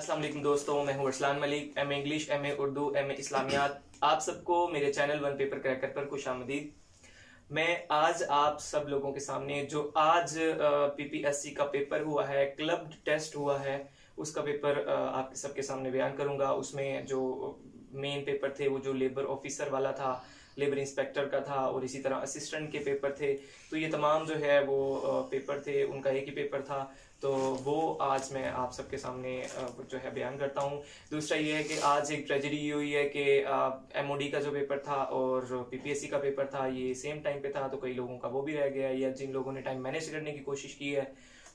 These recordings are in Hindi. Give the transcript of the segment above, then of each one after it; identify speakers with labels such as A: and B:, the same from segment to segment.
A: असलम दोस्तों मैं हूँ Arsalan Malik M A English M A Urdu M A इस्लामियात आप सबको मेरे चैनल वन पेपर क्रैकर पर खुश आमदीद मैं आज आप सब लोगों के सामने जो आज पीपीएससी का पेपर हुआ है क्लब टेस्ट हुआ है उसका पेपर आप सबके सामने बयान करूंगा उसमें जो मेन पेपर थे वो जो लेबर ऑफिसर वाला था लेबर इंस्पेक्टर का था और इसी तरह असिस्टेंट के पेपर थे तो ये तमाम जो है वो पेपर थे उनका एक ही पेपर था तो वो आज मैं आप सबके सामने जो है बयान करता हूँ दूसरा ये है कि आज एक ट्रेजडी ये हुई है कि एम का जो पेपर था और पीपीएससी का पेपर था ये सेम टाइम पे था तो कई लोगों का वो भी रह गया या जिन लोगों ने टाइम मैनेज करने की कोशिश की है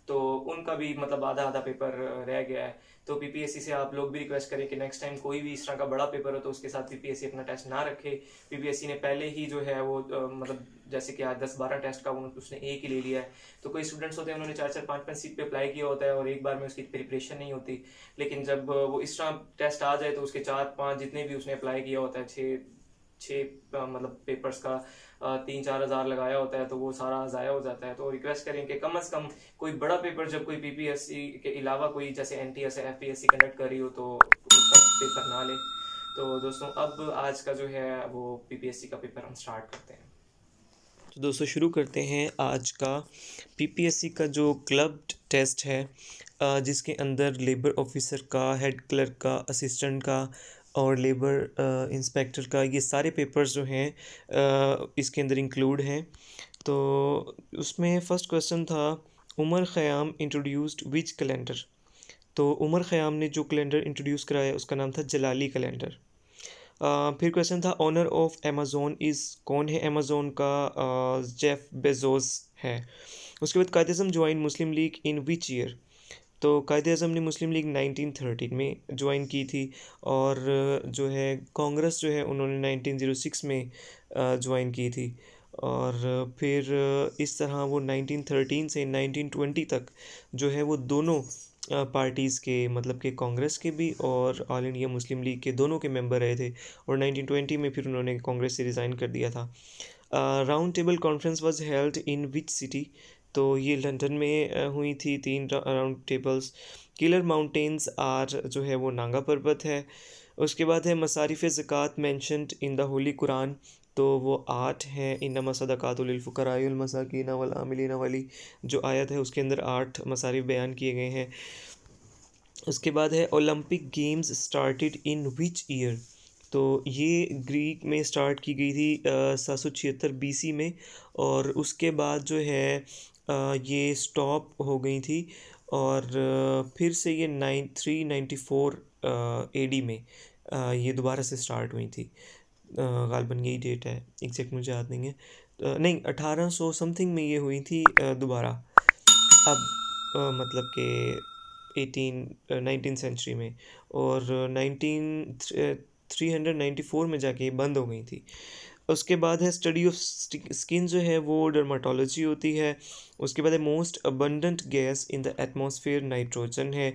A: तो उनका भी मतलब आधा आधा पेपर रह गया है तो पीपीएससी से आप लोग भी रिक्वेस्ट करें कि नेक्स्ट टाइम कोई भी इस तरह का बड़ा पेपर हो तो उसके साथ पीपीएससी अपना टेस्ट ना रखे पीपीएससी ने पहले ही जो है वो मतलब जैसे कि आज दस बारह टेस्ट का उसने एक ही ले लिया है तो कोई स्टूडेंट्स होते हैं उन्होंने चार चार पाँच पाँच सीट पे अप्लाई किया होता है और एक बार में उसकी प्रिपरेशन नहीं होती लेकिन जब वो इस तरह टेस्ट आ जाए तो उसके चार पाँच जितने भी उसने अप्लाई किया होता है छः छः मतलब पेपर्स का तीन चार हज़ार लगाया होता है तो वो सारा ज़ाया हो जाता है तो रिक्वेस्ट करेंगे कम अज़ कम कोई बड़ा पेपर जब कोई पीपीएससी के अलावा कोई जैसे N T S F P S C conduct कर रही हो तो पेपर ना ले तो दोस्तों अब आज का जो है वो पीपीएससी का पेपर हम स्टार्ट करते हैं तो दोस्तों शुरू करते हैं आज का पीपीएससी का जो क्लब टेस्ट है जिसके अंदर लेबर ऑफिसर का हेड क्लर्क का असिस्टेंट का और लेबर इंस्पेक्टर का ये सारे पेपर्स जो हैं इसके अंदर इंक्लूड हैं तो उसमें फ़र्स्ट क्वेश्चन था Omar Khayyam introduced which calendar तो उमर ख़याम ने जो कैलेंडर इंट्रोड्यूस कराया उसका नाम था जलाली कैलेंडर फिर क्वेश्चन था ऑनर ऑफ अमेज़ोन इज़ कौन है अमेज़ोन का जेफ बेजोस है उसके बाद कादिज़म join Muslim League in which year तो कायद अज़म ने मुस्लिम लीग 1913 में ज्वाइन की थी और जो है कांग्रेस जो है उन्होंने 1906 में ज्वाइन की थी और फिर इस तरह वो 1913 से 1920 तक जो है वो दोनों पार्टीज़ के मतलब के कांग्रेस के भी और ऑल इंडिया मुस्लिम लीग के दोनों के मेंबर रहे थे और 1920 में फिर उन्होंने कांग्रेस से रिज़ाइन कर दिया था round table conference was held in which city तो ये लंदन में हुई थी तीन round tables killer mountains are जो है वो नांगा पर्वत है उसके बाद है मसारिफ ज़क़़त mentioned in the holy Quran तो वो आठ हैं इन सदाक़ातफ़ुकरामसाकिन वलामिलीना वाली जो आयत है उसके अंदर आठ मसारिफ बयान किए गए हैं उसके बाद है Olympic games started in which year तो ये ग्रीक में स्टार्ट की गई थी सात सौ छिहत्तर बी में और उसके बाद जो है ये स्टॉप हो गई थी और फिर से ये nine three ninety four A D में ये दोबारा से स्टार्ट हुई थी गालबन यही डेट है एग्जैक्ट मुझे याद नहीं है नहीं अठारह सौ समथिंग में ये हुई थी दोबारा अब मतलब के एटीन नाइनटीन सेंचुरी में और nineteen three hundred ninety four में जाके बंद हो गई थी उसके बाद है स्टडी ऑफ स्किन जो है वो डर्माटोलॉजी होती है उसके बाद है most abundant gas in the atmosphere nitrogen है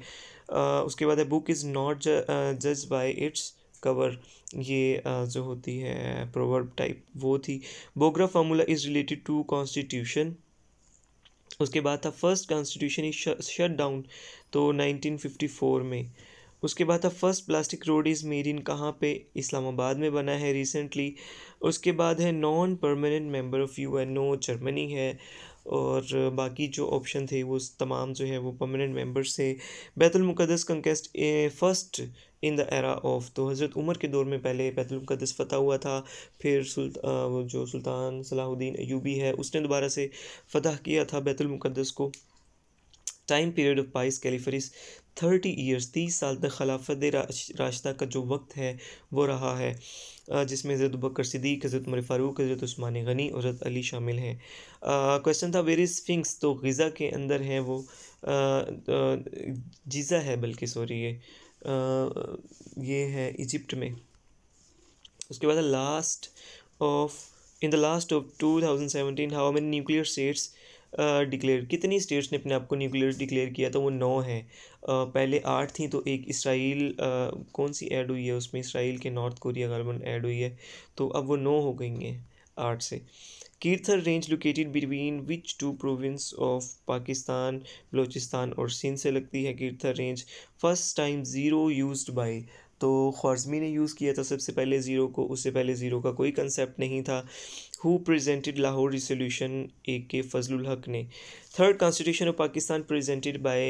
A: उसके बाद है बुक इज़ नॉट जज बाय इट्स कवर ये जो होती है प्रोवर्ब टाइप वो थी Bogra formula is related to constitution उसके बाद था first constitution is shut down तो नाइनटीन फिफ्टी फोर में उसके बाद था first plastic road is made in कहाँ पे इस्लामाबाद में बना है रिसेंटली उसके बाद है non permanent member of U N O Germany है और बाकी जो ऑप्शन थे वो तमाम जो है वो परमानेंट मेंबर्स थे बैतुलमक़दस conquest first in the era of तो हज़रत उमर के दौर में पहले बैतुलमक़दस फ़तह हुआ था फिर सुल्त जो सुल्तान सलाहुद्दीन यूबी है उसने दोबारा से फ़तह किया था बैतुलमक़दस को time period of pious caliphs thirty years तीस साल तक खिलाफत राशदा का जो वक्त है वो रहा है जिसमें हज़रत बकर सिद्दीक हज़रत उमर फ़ारूक हज़रत उस्मान गनी और हज़रत अली शामिल हैं क्वेश्चन था वेरी फिंग्स तो गज़ा के अंदर है वो जीज़ा है बल्कि सॉरी ये ये है इजिप्ट में उसके बाद last of in the last of two thousand seventeen how many nuclear states declare कितनी स्टेट्स ने अपने आप को न्यूक्लियर डिक्लेयर किया तो वो नौ हैं पहले आठ थी तो एक इसराइल कौन सी ऐड हुई है उसमें इसराइल के नॉर्थ कोरिया गर्मन ऐड हुई है तो अब वो नौ हो गई हैं आठ से Kirthar range located between which two province of Pakistan Balochistan और सिंध से लगती है Kirthar range first time zero used by तो ख्वाजमी ने यूज़ किया था सबसे पहले ज़ीरो को उससे पहले ज़ीरो का कोई कंसेप्ट नहीं था who presented Lahore resolution A K Fazal Haq ने third constitution of Pakistan presented by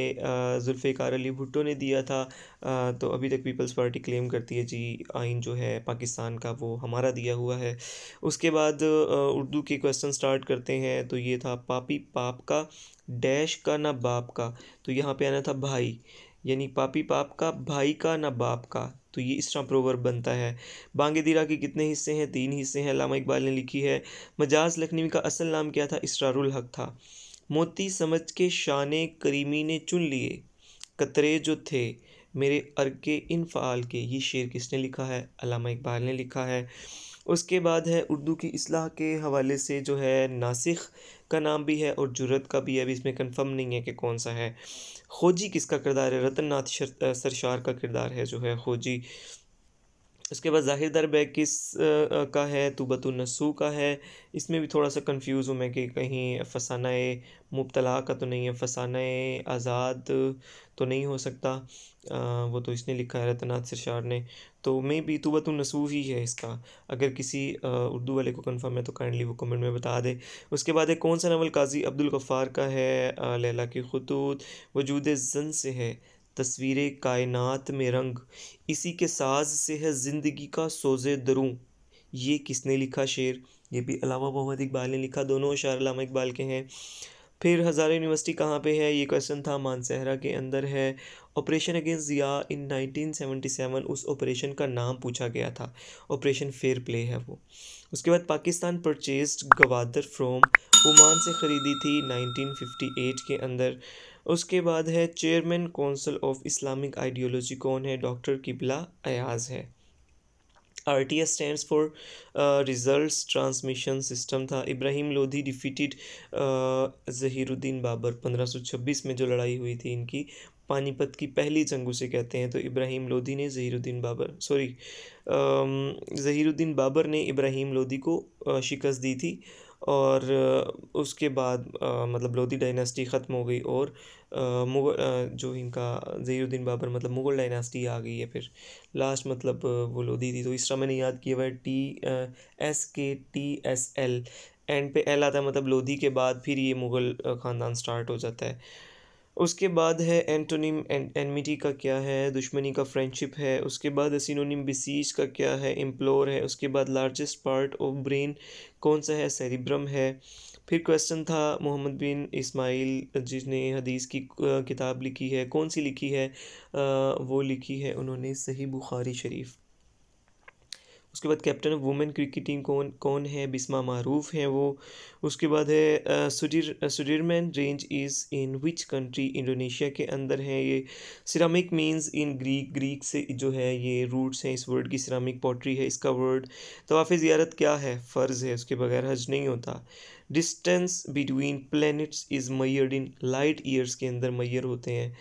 A: Zulfikar Ali Bhutto ने दिया था आ, uh, तो अभी तक पीपल्स पार्टी क्लेम करती है जी आइन जो है पाकिस्तान का वो हमारा दिया हुआ है उसके बाद uh, उर्दू के क्वेश्चन स्टार्ट करते हैं तो ये था पापी पाप का डैश का ना बाप का तो यहाँ पे आना था भाई यानी पापी पाप का भाई का ना बाप का तो ये इसरा प्रोवर्ब बनता है बांगे दीरा के कितने हिस्से हैं तीन हिस्से हैं लामा इकबाल ने लिखी है मजाज लखनवी का असल नाम क्या था इसरारुल हक था मोती समझ के शान करीमी ने चुन लिए कतरे जो थे मेरे अर्ग इन फ़ाल के ये शेर किसने लिखा है अलामा इकबाल ने लिखा है उसके बाद है उर्दू की असलाह के हवाले से जो है नासिख का नाम भी है और जुरत का भी है अभी इसमें कंफर्म नहीं है कि कौन सा है खोजी किसका किरदार है रतन नाथ सरशार का किरदार है जो है खोजी उसके बाद ज़ाहिर दर बैग किस का है तुबतुल नसू का है इसमें भी थोड़ा सा कंफ्यूज हूँ मैं कि कहीं फसाना मुबतला का तो नहीं है फसाना आज़ाद तो नहीं हो सकता आ, वो तो इसने लिखा है रतनाथ सरशार ने तो मे भी तुबतुल नसू ही है इसका अगर किसी उर्दू वाले को कन्फर्म है तो काइंडली वो कमेंट में बता दे उसके बाद एक कौन सा नावल काजी अब्दुल गफ़ार का है लैला की खतूत वजूद जन से है तस्वीर कायनात में रंग इसी के साज से है ज़िंदगी का सोज़े दरूँ ये किसने लिखा शेर ये भी अलावा मोहम्मद इकबाल ने लिखा दोनों शार अलामा इकबाल के हैं फिर हज़ारा यूनिवर्सिटी कहाँ पे है ये क्वेश्चन था मानसहरा के अंदर है ऑपरेशन अगेंस्ट जिया इन 1977 उस ऑपरेशन का नाम पूछा गया था ऑपरेशन फेयर प्ले है वो उसके बाद Pakistan purchase Gwadar from Oman से ख़रीदी थी 1958 के अंदर उसके बाद है chairman council of Islamic ideology कौन है डॉक्टर किबला अयाज है R T S stand for result transmission system था इब्राहिम लोधी डिफीटेड जहीरुद्दीन बाबर 1526 में जो लड़ाई हुई थी इनकी पानीपत की पहली जंग उसे कहते हैं तो इब्राहिम लोधी ने जहीरुद्दीन बाबर सॉरी जहीरुद्दीन बाबर ने इब्राहिम लोधी को शिकस्त दी थी और उसके बाद मतलब लोधी डायनेस्टी ख़त्म हो गई और मुग़ल जो इनका ज़हीरुद्दीन बाबर मतलब मुग़ल डायनेस्टी आ गई है फिर लास्ट मतलब वो लोधी थी तो इस तरह मैंने याद किया हुआ है T S K T S L end पे एल आता है मतलब लोधी के बाद फिर ये मुग़ल ख़ानदान स्टार्ट हो जाता है उसके बाद है एंटोनिम एनमिटी का क्या है दुश्मनी का फ्रेंडशिप है उसके बाद सिनोनिम बिसीज का क्या है एम्प्लोर है उसके बाद लार्जेस्ट पार्ट ऑफ ब्रेन कौन सा है सेरिब्रम है फिर क्वेश्चन था मोहम्मद बिन इस्माइल जिसने हदीस की किताब लिखी है कौन सी लिखी है वो लिखी है उन्होंने सही बुखारी शरीफ उसके बाद captain of women cricket team कौन कौन है बिस्मा मारूफ हैं वो उसके बाद है Sudir Sudirman range is in which country Indonesia के अंदर है ये ceramic means in Greek Greek से जो है ये रूट्स हैं इस वर्ड की सिरामिक पॉटरी है इसका वर्ड तवाफ़ ज़ियारत क्या है फ़र्ज़ है उसके बगैर हज नहीं होता distance between planets is measured in light years के अंदर मैयर होते हैं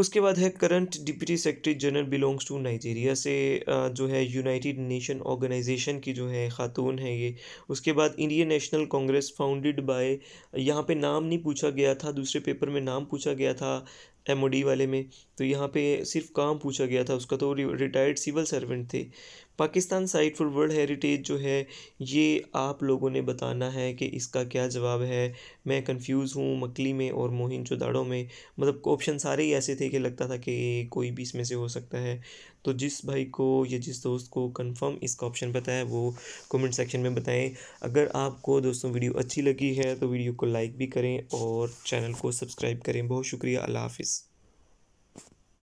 A: उसके बाद है current deputy secretary general belongs to Nigeria से जो है यूनाइटेड नेशन ऑर्गेनाइजेशन की जो है खातून है ये उसके बाद इंडियन नेशनल कांग्रेस फाउंडेड बाय यहाँ पे नाम नहीं पूछा गया था दूसरे पेपर में नाम पूछा गया था एम वाले में तो यहाँ पे सिर्फ काम पूछा गया था उसका तो रिटायर्ड सिविल सर्वेंट थे Pakistan site for world heritage जो है ये आप लोगों ने बताना है कि इसका क्या जवाब है मैं कंफ्यूज हूँ मकली में और चौदाड़ों में मतलब ऑप्शन सारे ही ऐसे थे कि लगता था कि कोई भी इसमें से हो सकता है तो जिस भाई को या जिस दोस्त को कंफर्म इसका ऑप्शन पता है वो कमेंट सेक्शन में बताएं अगर आपको दोस्तों वीडियो अच्छी लगी है तो वीडियो को लाइक भी करें और चैनल को सब्सक्राइब करें बहुत शुक्रिया अल्लाह हाफिज़